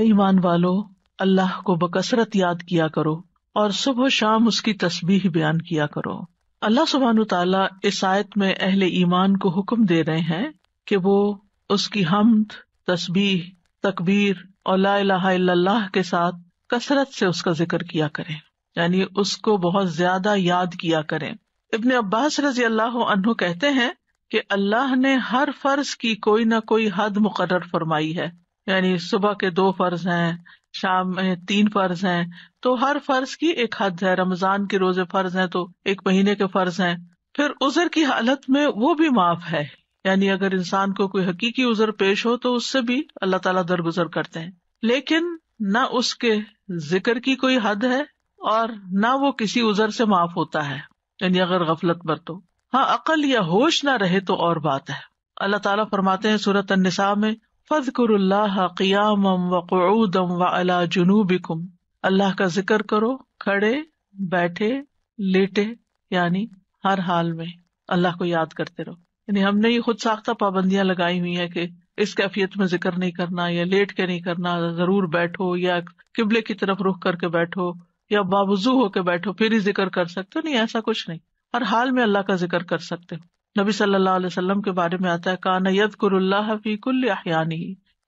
ईमान वालो अल्लाह को बकसरत याद किया करो और सुबह शाम उसकी तस्बीह बयान किया करो अल्लाह सुबहान तला इस आयत में अहले ईमान को हुक्म दे रहे हैं कि वो उसकी हमद तस्बीह तकबीर और लाला के साथ कसरत से उसका जिक्र किया करे यानि उसको बहुत ज्यादा याद किया करे इबन अब्बास रजी अल्लाह अनु कहते हैं कि अल्लाह ने हर फर्ज की कोई ना कोई हद मुकर फरमाई है यानी सुबह के दो फर्ज हैं शाम में तीन फर्ज हैं तो हर फर्ज की एक हद है रमजान के रोजे फर्ज हैं तो एक महीने के फर्ज हैं फिर उजर की हालत में वो भी माफ है यानी अगर इंसान को कोई हकीकी उजर पेश हो तो उससे भी अल्लाह ताला दरगुजर करते हैं लेकिन न उसके जिक्र की कोई हद है और न वो किसी उजर से माफ होता है यानी अगर गफलत बरतो हाँ अकल या होश ना रहे तो और बात है अल्लाह ताला फरमाते हैं सूरत अन्निसा में फजकुरुल्लाह क़ियामम व क़ुऊदम व अला जुनूबिकुम अल्लाह का जिक्र करो खड़े बैठे लेटे यानी हर हाल में अल्लाह को याद करते रहो यानी हमने ये खुद साख्ता पाबंदियां लगाई हुई है कि इस कैफियत में जिक्र नहीं करना या लेट के नहीं करना जरूर बैठो या किबले की तरफ रुख करके बैठो या बावजू होके बैठो फिर ही जिक्र कर सकते हो नहीं ऐसा कुछ नहीं हर हाल में अल्लाह का जिक्र कर सकते हो नबी सल्लल्लाहु अलैहि वसल्लम के बारे में आता है कान यदकुरुल्लाह फी कुल्ल अहयानी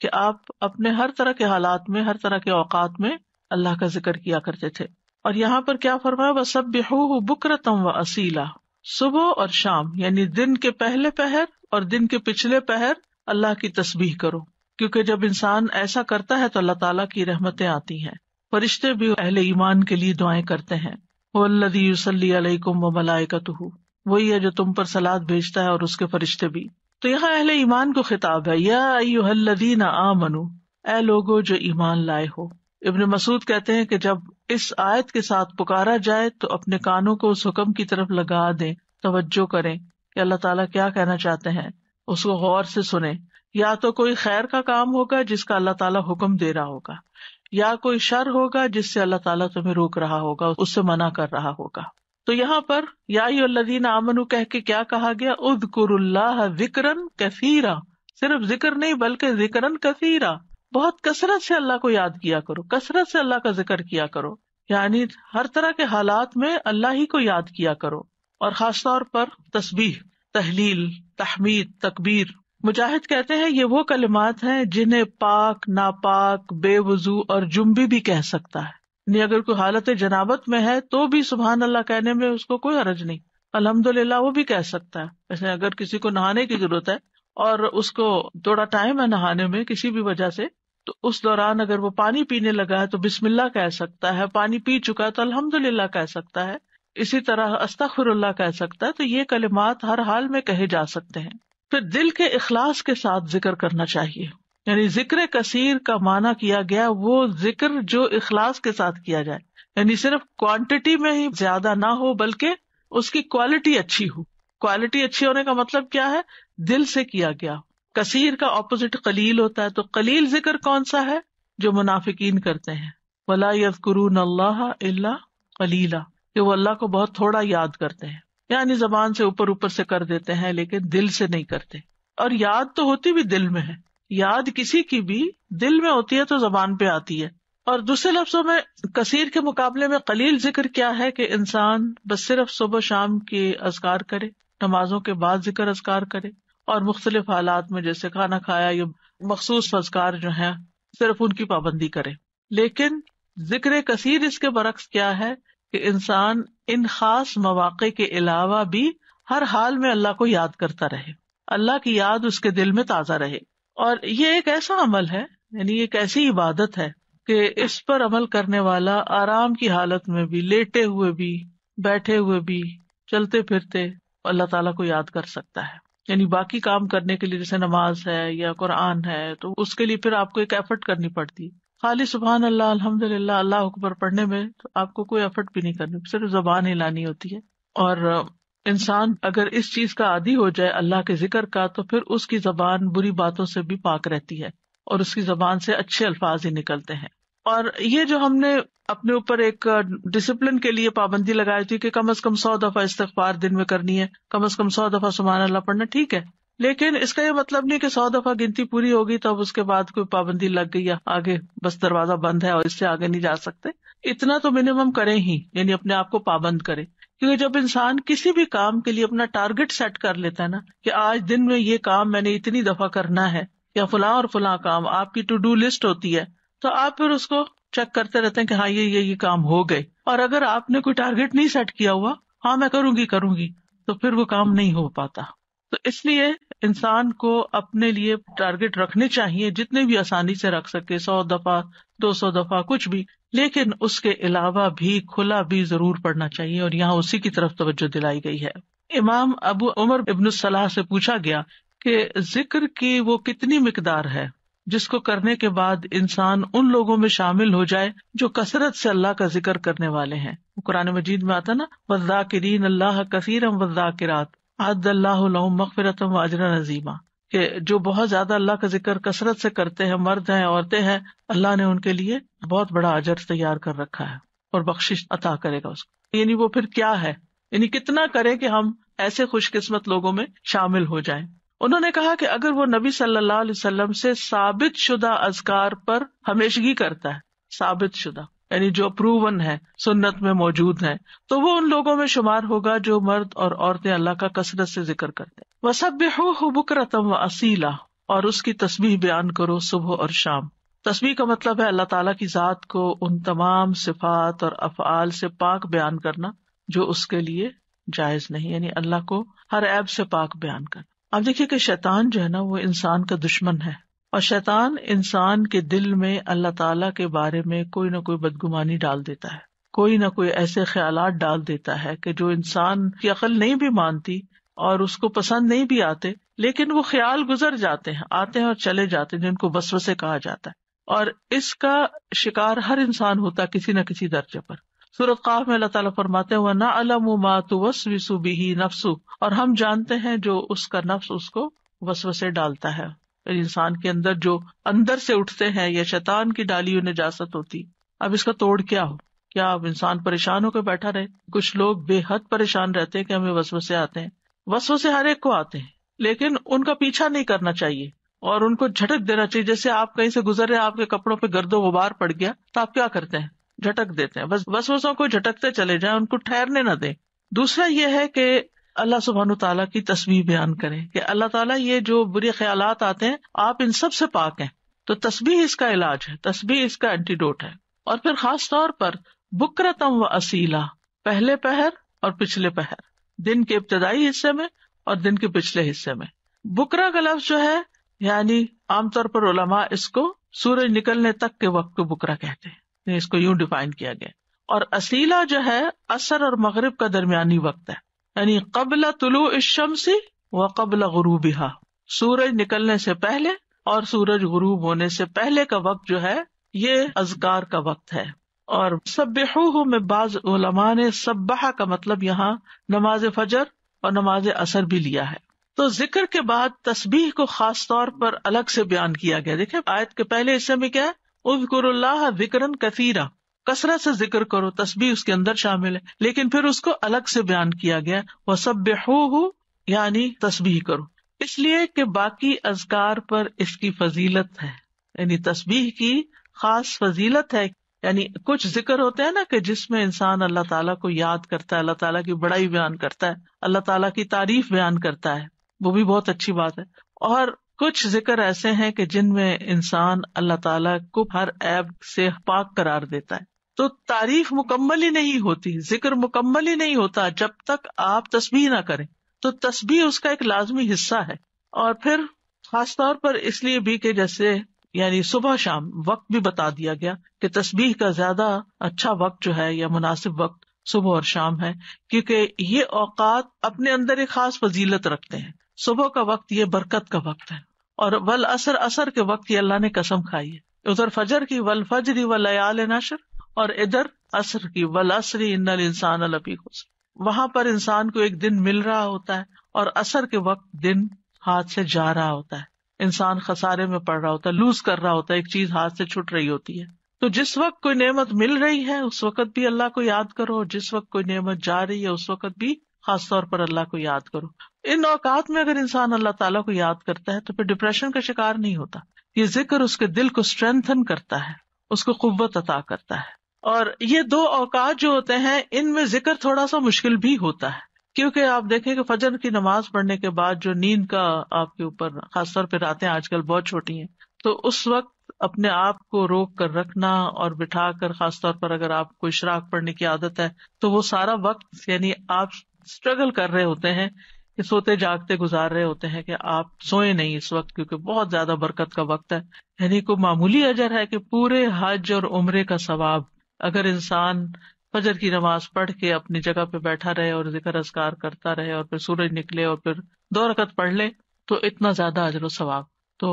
कि आप अपने हर तरह के हालात में हर तरह के औकात में अल्लाह का जिक्र किया करते थे और यहाँ पर क्या फरमाया वह सब बेहू बुकरतम व असीला सुबह और शाम यानी दिन के पहले पहर और दिन के पिछले पहर अल्लाह की तस्बीह करो क्योंकि जब इंसान ऐसा करता है तो अल्लाह ताला की रहमतें आती हैं फरिश्ते भी अहले ईमान के लिए दुआएं करते हैं वल्लदी युसली अलैकुम व मलाइकतहू वही है जो तुम पर सलाद भेजता है और उसके फरिश्ते भी तो यहाँ अहले ईमान को खिताब है यादीना आ मनु ए लोगो जो ईमान लाए हो इबन मसूद कहते हैं कि जब इस आयत के साथ पुकारा जाए तो अपने कानों को उस हुक्म की तरफ लगा दे तवज्जो करें कि अल्लाह तला क्या कहना चाहते हैं उसको गौर से सुने या तो कोई खैर का काम होगा जिसका अल्लाह ताला हुक्म दे रहा होगा या कोई शर होगा जिससे अल्लाह ताला तुम्हें रोक रहा होगा उससे मना कर रहा होगा तो यहाँ पर यादीन आमनु कह के क्या कहा गया उदकुरुल्लाह जिक्रन कसीरा सिर्फ जिक्र नहीं बल्कि जिक्रन कसीरा बहुत कसरत से अल्लाह को याद किया करो कसरत से अल्लाह का जिक्र किया करो यानी हर तरह के हालात में अल्लाह ही को याद किया करो और खास तौर पर तस्बीह तहलील तहमीद तकबीर मुजाहिद कहते हैं ये वो कलिमात हैं जिन्हें पाक नापाक बेवजू और जुम्बी भी कह सकता है नहीं अगर कोई हालत जनाबत में है तो भी सुबहान अल्लाह कहने में उसको कोई अरज नहीं अल्हम्दुलिल्लाह वो भी कह सकता है ऐसे अगर किसी को नहाने की जरूरत है और उसको थोड़ा टाइम है नहाने में किसी भी वजह से तो उस दौरान अगर वो पानी पीने लगा है तो बिस्मिल्ला कह सकता है पानी पी चुका है तो अल्हम्दुलिल्लाह कह सकता है इसी तरह अस्तखरुल्ला कह सकता है तो ये कलिमात हर हाल में कहे जा सकते हैं फिर दिल के इखलास के साथ जिक्र करना चाहिए यानी जिक्र कसीर का माना किया गया वो जिक्र जो इखलास के साथ किया जाए यानी सिर्फ क्वांटिटी में ही ज्यादा ना हो बल्कि उसकी क्वालिटी अच्छी हो क्वालिटी अच्छी होने का मतलब क्या है दिल से किया गया कसीर का ऑपोजिट कलील होता है तो कलील जिक्र कौन सा है जो मुनाफिकीन करते हैं वला यदरून अल्लाह कलीला कि वो अल्लाह को बहुत थोड़ा याद करते हैं यानी जबान से ऊपर ऊपर से कर देते हैं लेकिन दिल से नहीं करते और याद तो होती भी दिल में है याद किसी की भी दिल में होती है तो जबान पे आती है और दूसरे लफ्जों में कसीर के मुकाबले में कलील जिक्र क्या है कि इंसान बस सिर्फ सुबह शाम के अजगार करे नमाजों के बाद जिक्र अजगार करे और मुख्तलिफ हालात में जैसे खाना खाया या मखसूस अजगार जो है सिर्फ उनकी पाबंदी करे लेकिन जिक्र कसीर इसके बरक्स क्या है कि इंसान इन खास मौाक़े के अलावा भी हर हाल में अल्लाह को याद करता रहे अल्लाह की याद उसके दिल में ताजा रहे और ये एक ऐसा अमल है यानी एक ऐसी इबादत है कि इस पर अमल करने वाला आराम की हालत में भी लेटे हुए भी बैठे हुए भी चलते फिरते अल्लाह ताला को याद कर सकता है यानी बाकी काम करने के लिए जैसे नमाज है या कुरान है तो उसके लिए फिर आपको एक एफर्ट करनी पड़ती है खाली सुबहान अल्लाह अल्हम्दुलिल्लाह अल्लाह अकबर पढ़ने में तो आपको कोई एफर्ट भी नहीं करनी सिर्फ जबान हिलानी होती है और इंसान अगर इस चीज का आदि हो जाए अल्लाह के जिक्र का तो फिर उसकी जबान बुरी बातों से भी पाक रहती है और उसकी जबान से अच्छे अल्फाज ही निकलते हैं और ये जो हमने अपने ऊपर एक डिसिप्लिन के लिए पाबंदी लगाई थी कि कम अज कम सौ दफा इस्तार दिन में करनी है कम अज कम सौ दफा सुमान अल्लाह पढ़ना ठीक है लेकिन इसका ये मतलब नहीं कि सौ दफा गिनती पूरी होगी तब उसके बाद कोई पाबंदी लग गई या आगे बस दरवाजा बंद है और इससे आगे नहीं जा सकते इतना तो मिनिमम करें ही यानी अपने आप को पाबंद करें क्योंकि जब इंसान किसी भी काम के लिए अपना टारगेट सेट कर लेता है ना कि आज दिन में ये काम मैंने इतनी दफा करना है या फुला और फुला काम आपकी टू डू लिस्ट होती है तो आप फिर उसको चेक करते रहते हैं कि हाँ ये ये ये काम हो गए और अगर आपने कोई टारगेट नहीं सेट किया हुआ हाँ मैं करूंगी करूंगी तो फिर वो काम नहीं हो पाता तो इसलिए इंसान को अपने लिए टारगेट रखने चाहिए जितने भी आसानी से रख सके सौ दफा दो सौ दफा कुछ भी लेकिन उसके अलावा भी खुला भी जरूर पढ़ना चाहिए और यहाँ उसी की तरफ तवज्जो दिलाई गई है इमाम अबू उमर इब्न सलाह से पूछा गया कि जिक्र की वो कितनी मकदार है जिसको करने के बाद इंसान उन लोगों में शामिल हो जाए जो कसरत से अल्लाह का जिक्र करने वाले हैं कुरान मजीद में आता ना वजाकिरीन अल्लाह कसीरम वजाकिरात आद अल्लाह मकफरतम वाजरा नजीमा कि जो बहुत ज्यादा अल्लाह का जिक्र कसरत से करते हैं मर्द हैं औरतें हैं अल्लाह ने उनके लिए बहुत बड़ा अजर तैयार कर रखा है और बख्शिश अता करेगा उसको यानी वो फिर क्या है यानी कितना करे कि हम ऐसे खुशकिस्मत लोगों में शामिल हो जाएं उन्होंने कहा कि अगर वो नबी सल्लल्लाहु अलैहि वसल्लम से साबित शुदा अजकार पर हमेशगी करता है साबित शुदा यानी जो प्रूवन है सुन्नत में मौजूद है तो वो उन लोगों में शुमार होगा जो मर्द और औरतें अल्लाह का कसरत से जिक्र करते हैं व वसबेहो बुकरतम व असीला और उसकी तस्वीर बयान करो सुबह और शाम तस्वीर का मतलब है अल्लाह ताला की जात को उन तमाम सिफात और अफआल से पाक बयान करना जो उसके लिए जायज नहीं यानी अल्लाह को हर ऐब से पाक बयान करना अब देखिये की शैतान जो है ना वो इंसान का दुश्मन है और शैतान इंसान के दिल में अल्लाह तला के बारे में कोई ना कोई बदगुमानी डाल देता है कोई ना कोई ऐसे ख्याल डाल देता है कि जो इंसान की अकल नहीं भी मानती और उसको पसंद नहीं भी आते लेकिन वो ख्याल गुजर जाते हैं आते हैं और चले जाते हैं जिनको वसवसे कहा जाता है और इसका शिकार हर इंसान होता किसी न किसी दर्जे पर सूरत काफ में अल्लाह ताला फरमाते हुए ना अलम मातुवसु बिही नफसु और हम जानते हैं जो उसका नफ्स उसको वसवसे डालता है इंसान के अंदर जो अंदर से उठते हैं या शैतान की डाली हुई निजात होती अब इसका तोड़ क्या हो क्या अब इंसान परेशान होकर बैठा रहे कुछ लोग बेहद परेशान रहते हैं कि हमें वसवसे आते हैं वसों से हर एक को आते हैं लेकिन उनका पीछा नहीं करना चाहिए और उनको झटक देना चाहिए जैसे आप कहीं से गुजर रहे आपके कपड़ों पे गर्दो गुबार पड़ गया तो आप क्या करते हैं झटक देते हैं बस वसवसों को झटकते चले जाए उनको ठहरने ना दें दूसरा यह है कि अल्लाह सुबहान तला की तस्वीर बयान करें कि अल्लाह ताला ये जो बुरे ख्याल आते हैं आप इन सब से पाक हैं तो तस्वीर इसका इलाज है तस्वीर इसका एंटीडोट है और फिर खास तौर पर बुकरतम व असीला पहले पहर और पिछले पहर दिन के इब्तदाई हिस्से में और दिन के पिछले हिस्से में बुकरा का लफ्ज जो है यानी आमतौर पर ओलमा इसको सूरज निकलने तक के वक्त को बुकरा कहते हैं इसको यूं डिफाइन किया गया और असीला जो है असर और मगरब का दरमियानी वक्त है यानी कबला तुलु शमसी व कबला गुरूबिहा सूरज निकलने से पहले और सूरज गुरूब होने से पहले का वक्त जो है ये अजगार का वक्त है और सब्बेहू में बाज उलमा ने सब्बाह का मतलब यहाँ नमाज फजर और नमाज असर भी लिया है तो जिक्र के बाद तस्बीह को खास तौर पर अलग से बयान किया गया देखे आयत के पहले हिस्से में क्या है उजकुरल्लाह विकरन कसीरा कसरत से जिक्र करो तस्बी उसके अंदर शामिल है लेकिन फिर उसको अलग से बयान किया गया वह सब्बेहू यानी तस्बी करो इसलिए कि बाकी अजकार पर इसकी फजीलत है यानी तस्बीह की खास फजीलत है यानी कुछ जिक्र होते हैं ना कि जिसमें इंसान अल्लाह ताला को याद करता है अल्लाह ताला की बड़ाई बयान करता है अल्लाह ताला की तारीफ बयान करता है वो भी बहुत अच्छी बात है और कुछ जिक्र ऐसे हैं कि जिनमें इंसान अल्लाह ताला को हर ऐब से पाक करार देता है तो तारीफ मुकम्मल ही नहीं होती जिक्र मुकम्मल ही नहीं होता जब तक आप तस्बीह ना करें तो तस्बीह उसका एक लाजमी हिस्सा है और फिर खासतौर पर इसलिए भी कि जैसे यानी सुबह शाम वक्त भी बता दिया गया कि तस्बीह का ज्यादा अच्छा वक्त जो है या मुनासिब वक्त सुबह और शाम है क्योंकि ये औकात अपने अंदर एक खास फजीलत रखते हैं सुबह का वक्त ये बरकत का वक्त है और वल असर असर के वक्त ये अल्लाह ने कसम खाई है उधर फजर की वल फजरी व लयाल नशर और इधर असर की वल असरी इन्नल इंसान अलफी वहां पर इंसान को एक दिन मिल रहा होता है और असर के वक्त दिन हाथ से जा रहा होता है इंसान खसारे में पड़ रहा होता है लूज कर रहा होता है एक चीज हाथ से छुट रही होती है तो जिस वक्त कोई नेमत मिल रही है उस वक्त भी अल्लाह को याद करो और जिस वक्त कोई नेमत जा रही है उस वक्त भी खासतौर पर अल्लाह को याद करो इन औकात में अगर इंसान अल्लाह ताला को याद करता है तो फिर डिप्रेशन का शिकार नहीं होता ये जिक्र उसके दिल को स्ट्रेंथन करता है उसको कुत अता करता है और ये दो औकात जो होते हैं इनमें जिक्र थोड़ा सा मुश्किल भी होता है क्योंकि आप देखें कि फजर की नमाज पढ़ने के बाद जो नींद का आपके ऊपर खासतौर पर रातें आजकल बहुत छोटी हैं तो उस वक्त अपने आप को रोक कर रखना और बिठा कर खासतौर पर अगर आपको इशराक पढ़ने की आदत है तो वो सारा वक्त यानी आप स्ट्रगल कर रहे होते हैं कि सोते जागते गुजार रहे होते हैं कि आप सोए नहीं इस वक्त क्योंकि बहुत ज्यादा बरकत का वक्त है यानी को मामूली अजर है कि पूरे हज और उम्र का स्वाब अगर इंसान फजर की नमाज पढ़ के अपनी जगह पे बैठा रहे और जिक्र असकार करता रहे और फिर सूरज निकले और फिर दो रकत पढ़ ले तो इतना ज्यादा अजर सवाब तो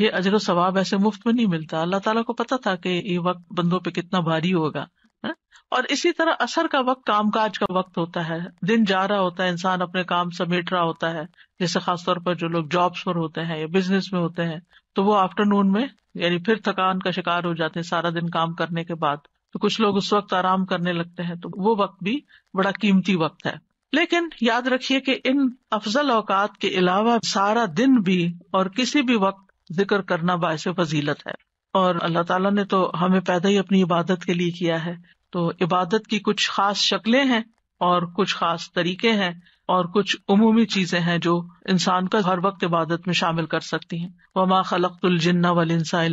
ये अजर सवाब ऐसे मुफ्त में नहीं मिलता अल्लाह तला को पता था कि ये वक्त बंदों पे कितना भारी होगा है? हाँ? और इसी तरह असर का वक्त काम काज का वक्त होता है दिन जा रहा होता है इंसान अपने काम समेट रहा होता है जैसे खासतौर पर जो लोग जॉब्स पर होते हैं या बिजनेस में होते हैं तो वो आफ्टरनून में यानी फिर थकान का शिकार हो जाते हैं सारा दिन काम करने के बाद तो कुछ लोग उस वक्त आराम करने लगते हैं तो वो वक्त भी बड़ा कीमती वक्त है लेकिन याद रखिए कि इन अफजल औकात के अलावा सारा दिन भी और किसी भी वक्त जिक्र करना बायस फजीलत है और अल्लाह ताला ने तो हमें पैदा ही अपनी इबादत के लिए किया है तो इबादत की कुछ खास शक्लें हैं और कुछ खास तरीके हैं और कुछ उमूमी चीजें हैं जो इंसान का हर वक्त इबादत में शामिल कर सकती हैं वमा खलकतुल जिन्ना वल इंसा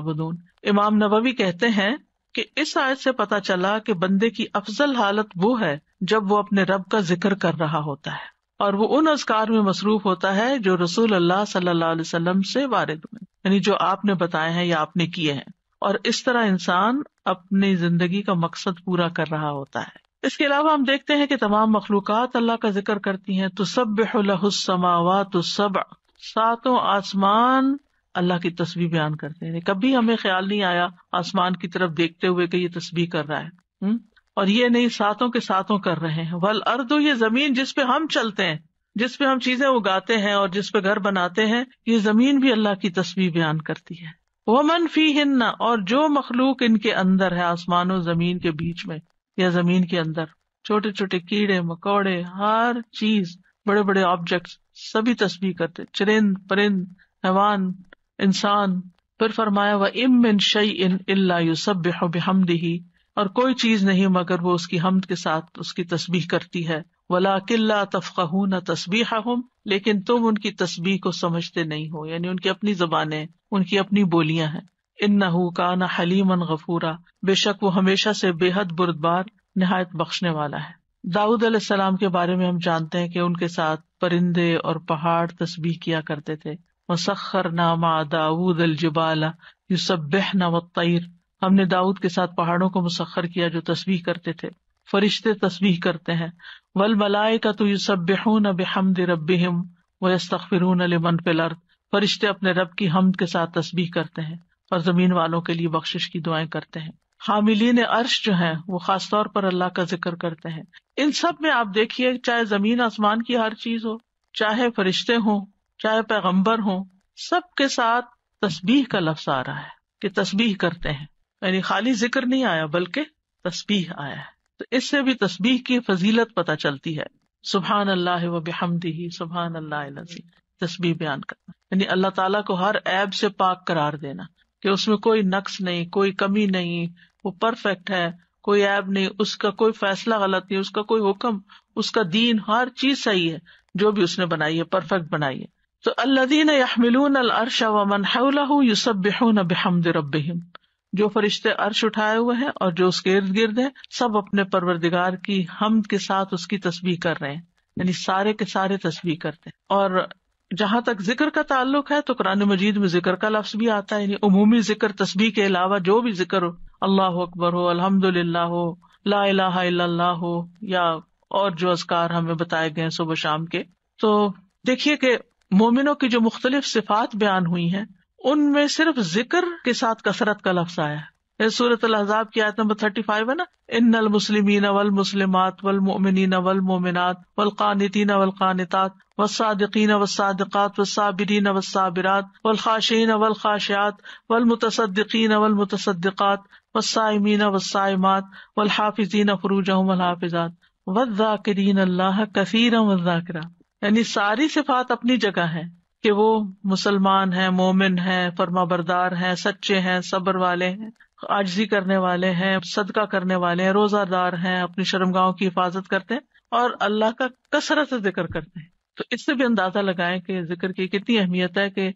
आबदून इमाम नबवी कहते हैं कि इस आयत से पता चला कि बंदे की अफजल हालत वो है जब वो अपने रब का जिक्र कर रहा होता है और वो उन असकार में मसरूफ होता है जो रसूल अल्लाह सल्लल्लाहु अलैहि वसल्लम से वारिद हुए यानी जो आपने बताए हैं या आपने किए हैं और इस तरह इंसान अपनी जिंदगी का मकसद पूरा कर रहा होता है इसके अलावा हम देखते हैं कि तमाम मखलूक अल्लाह का जिक्र करती हैं तो सब बेहुल सब सातों आसमान अल्लाह की तस्वीर बयान करते रहे कभी हमें ख्याल नहीं आया आसमान की तरफ देखते हुए कि ये तस्वीर कर रहा है हुँ? और ये नहीं सातों के सातों कर रहे हैं वल अर्दो ये जमीन जिसपे हम चलते हैं जिसपे हम चीजें उगाते हैं और जिसपे घर बनाते हैं ये जमीन भी अल्लाह की तस्वीर बयान करती है वह मनफी हिन्ना और जो मखलूक इनके अंदर है आसमान और जमीन के बीच में या जमीन के अंदर छोटे छोटे कीड़े मकौड़े हर चीज बड़े बड़े ऑब्जेक्ट सभी तस्वीर करते चरिंद परिंद हैवान इंसान फिर फरमाया वह इम इन शई इन अल्लाहमदी और कोई चीज नहीं मगर वो उसकी हमद के साथ उसकी तस्बी करती है वला किल्ला तफका न तस्बी हम लेकिन तुम उनकी तस्बी को समझते नहीं हो यानी उनकी अपनी जबानें उनकी अपनी बोलियां हैं इन नहू का न हलीमन गफूरा बेशक वो हमेशा से बेहद बुरदबार नहायत बख्शने वाला है दाऊद अलैहिस्सलाम के बारे में हम जानते हैं कि उनके साथ परिंदे और पहाड़ तस्बीह किया करते थे वसखर नामा दाऊद अलजबाला यूसबह नवतर हमने दाऊद के साथ पहाड़ों को मुसखर किया जो तस्वीर करते थे फरिश्ते तस्वीह करते हैं वल मलाय का तो यूसबहून बेहमद रबिम वस्तफिरून अलिमन पिलर फरिश्ते अपने रब की हम के साथ तस्बीह करते हैं और जमीन वालों के लिए बख्शिश की दुआएं करते हैं हामिलीन अर्श जो है वो खास तौर पर अल्लाह का जिक्र करते हैं इन सब में आप देखिए चाहे जमीन आसमान की हर चीज हो चाहे फरिश्ते हों चाहे पैगम्बर हो सब के साथ तस्बीह का लफ्स आ रहा है कि तस्बीह करते हैं यानी खाली जिक्र नहीं आया बल्कि तस्बीह आया है तो इससे भी तस्बीह की फजीलत पता चलती है सुबहान अल्लाह ही सुबहान अल्लाह तस्बीह बयान करना यानी अल्लाह ताला को हर ऐब से पाक करार देना कि उसमें कोई नक्स नहीं कोई कमी नहीं वो परफेक्ट है कोई ऐब नहीं उसका कोई फैसला गलत नहीं उसका कोई हुक्म उसका दीन हर चीज सही है जो भी उसने बनाई है परफेक्ट बनाई है तो अल्लादीन यहमिलून अल अर्श वमन यूसबिहून बिहमद रबहिम जो फरिश्ते अर्श उठाए हुए हैं और जो उसके इर्द गिर्द है सब अपने परवरदिगार की हम के साथ उसकी तस्वीर कर रहे हैं यानी सारे के सारे तस्वीर करते हैं और जहां तक जिक्र का ताल्लुक है तो कुरान मजीद में जिक्र का लफ्ज भी आता है यानी उमूमी जिक्र तस्बी के अलावा जो भी जिक्र हो अल्लाह अकबर हो अल्हम्दुलिल्लाह हो ला इलाहा हो या और जो असकार हमें बताए गए सुबह शाम के तो देखिए कि मोमिनों की जो मुख्तलिफ सिफात बयान हुई है उनमें सिर्फ जिक्र के साथ कसरत का लफ्ज आया सूरत अहजाब की आयत नंबर थर्टी फाइव है ना इन नल मुस्लिमीन अवल मुस्लिम वल मोमिन अवल मोमिनत वल कानतीन अवल कानतात व वसादकात वसाबरीन वसाबिरत वल खाशीन अवल खाशियात वल मुतसदीन अवल मुतसदकात वसाइमीन वसाइमात वल हाफिजीन फरूजहम हाफिजात वजाकरीन अल्लाह कसीरम वजाकरा यानी सारी सिफात अपनी जगह है कि वो मुसलमान है मोमिन है हैं बरदार हैं सच्चे हैं सब्र वाले हैं आजी करने वाले हैं सदका करने वाले हैं रोजादार हैं अपनी शर्मगाहों की हिफाजत करते हैं और अल्लाह का कसरत जिक्र करते हैं तो इससे भी अंदाजा लगाए कि जिक्र की कितनी अहमियत है कि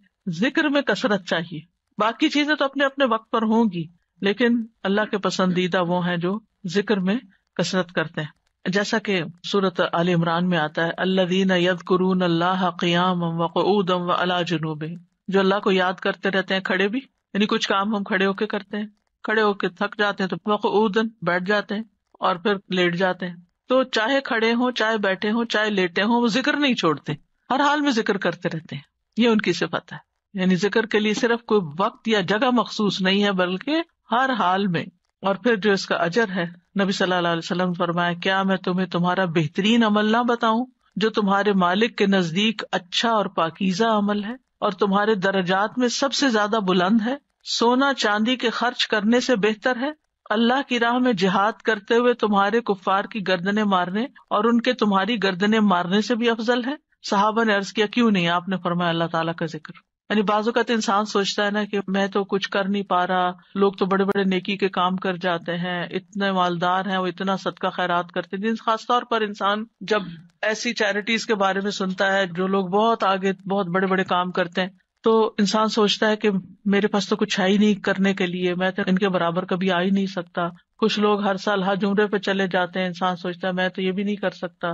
जिक्र में कसरत चाहिए बाकी चीजें तो अपने अपने वक्त पर होंगी लेकिन अल्लाह के पसंदीदा वो हैं जो जिक्र में कसरत करते हैं जैसा कि सूरत आल इमरान में आता है अल्लादीन यद करून अल्लाह क्याम वक़ूदम व अला जुनूब जो अल्लाह को याद करते रहते हैं खड़े भी यानी कुछ काम हम खड़े होके करते हैं खड़े होके थक जाते हैं तो वक़ूदन बैठ जाते हैं और फिर लेट जाते हैं तो चाहे खड़े हों चाहे बैठे हों चाहे लेटे हों वो जिक्र नहीं छोड़ते हर हाल में जिक्र करते रहते हैं ये उनकी सिफत है यानी जिक्र के लिए सिर्फ कोई वक्त या जगह मखसूस नहीं है बल्कि हर हाल में और फिर जो इसका अजर है नबी सल्लल्लाहु फरमाया क्या मैं तुम्हें तुम्हारा बेहतरीन अमल न बताऊँ जो तुम्हारे मालिक के नजदीक अच्छा और पाकिजा अमल है और तुम्हारे दर्जात में सबसे ज्यादा बुलंद है सोना चांदी के खर्च करने से बेहतर है अल्लाह की राह में जिहाद करते हुए तुम्हारे कुफार की गर्दने मारने और उनके तुम्हारी गर्दने मारने से भी अफजल है साहबा ने अर्ज किया क्यूँ नहीं आपने फरमाया अल्लाह ताला का जिक्र यानी तो इंसान सोचता है ना कि मैं तो कुछ कर नहीं पा रहा लोग तो बड़े बड़े नेकी के काम कर जाते हैं इतने मालदार हैं वो इतना सदका खैरात करते हैं खासतौर पर इंसान जब ऐसी चैरिटीज के बारे में सुनता है जो लोग बहुत आगे बहुत बड़े बड़े काम करते हैं तो इंसान सोचता है कि मेरे पास तो कुछ है ही नहीं करने के लिए मैं तो इनके बराबर कभी आ ही नहीं सकता कुछ लोग हर साल हर उम्र पे चले जाते हैं इंसान सोचता है मैं तो ये भी नहीं कर सकता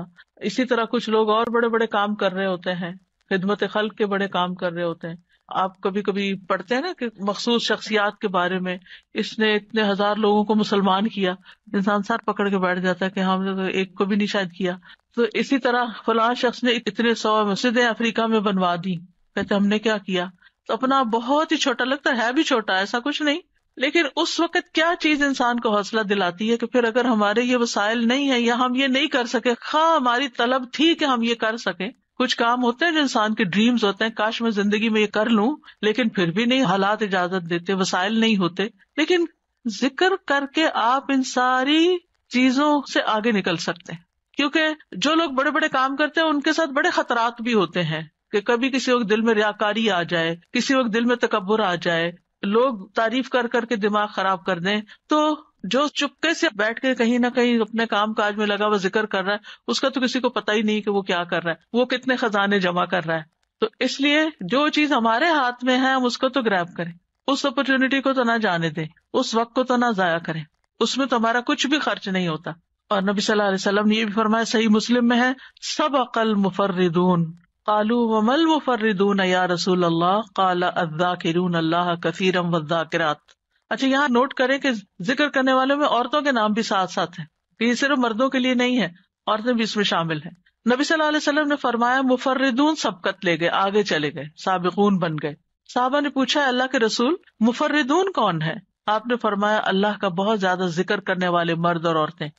इसी तरह कुछ लोग और बड़े बड़े काम कर रहे होते हैं खिदमत खल के बड़े काम कर रहे होते हैं आप कभी कभी पढ़ते हैं ना कि मखसूस शख्सियात के बारे में इसने इतने हजार लोगों को मुसलमान किया इंसान सर पकड़ के बैठ जाता है कि हाँ, हमने तो एक को भी नहीं किया तो इसी तरह फला शख्स ने इतने सौ मस्जिदें अफ्रीका में बनवा दी कहते हमने क्या किया तो अपना बहुत ही छोटा लगता है भी छोटा ऐसा कुछ नहीं लेकिन उस वक्त क्या चीज इंसान को हौसला दिलाती है कि फिर अगर हमारे ये वसायल नहीं है या हम ये नहीं कर सके खा हाँ, हमारी तलब थी कि हम ये कर सके कुछ काम होते हैं जो इंसान के ड्रीम्स होते हैं काश मैं जिंदगी में ये कर लूं लेकिन फिर भी नहीं हालात इजाजत देते वसाइल नहीं होते लेकिन जिक्र करके आप इन सारी चीजों से आगे निकल सकते हैं क्योंकि जो लोग बड़े बड़े काम करते हैं उनके साथ बड़े खतरात भी होते हैं कि कभी किसी वक्त दिल में रियाकारी आ जाए किसी वक्त दिल में तकबर आ जाए लोग तारीफ कर करके दिमाग खराब कर दें तो जो चुपके से बैठ के कहीं ना कहीं अपने काम काज में लगा हुआ जिक्र कर रहा है उसका तो किसी को पता ही नहीं कि वो क्या कर रहा है वो कितने खजाने जमा कर रहा है तो इसलिए जो चीज हमारे हाथ में है हम उसको तो ग्रैब करें उस अपॉर्चुनिटी को तो ना जाने दें उस वक्त को तो ना जाया करें उसमें तो हमारा कुछ भी खर्च नहीं होता और नबी सल्लल्लाहु अलैहि वसल्लम ने ये भी फरमाया सही मुस्लिम में है सब अकल मुफर्रिदून कालू वमल मुफर्रिदून या रसूल अल्लाह काला अद्दा किरून अल्लाह कसीरम वद्दा अच्छा यहाँ नोट करें कि जिक्र करने वालों में औरतों के नाम भी साथ साथ हैं ये सिर्फ मर्दों के लिए नहीं है औरतें भी इसमें शामिल हैं नबी सल्लल्लाहु अलैहि वसल्लम ने फरमाया मुफरदून सबकत ले गए आगे चले गए साबिकून बन गए साहबा ने पूछा अल्लाह के रसूल मुफर्रिदून कौन है आपने फरमाया अल्लाह का बहुत ज्यादा जिक्र करने वाले मर्द और औरतें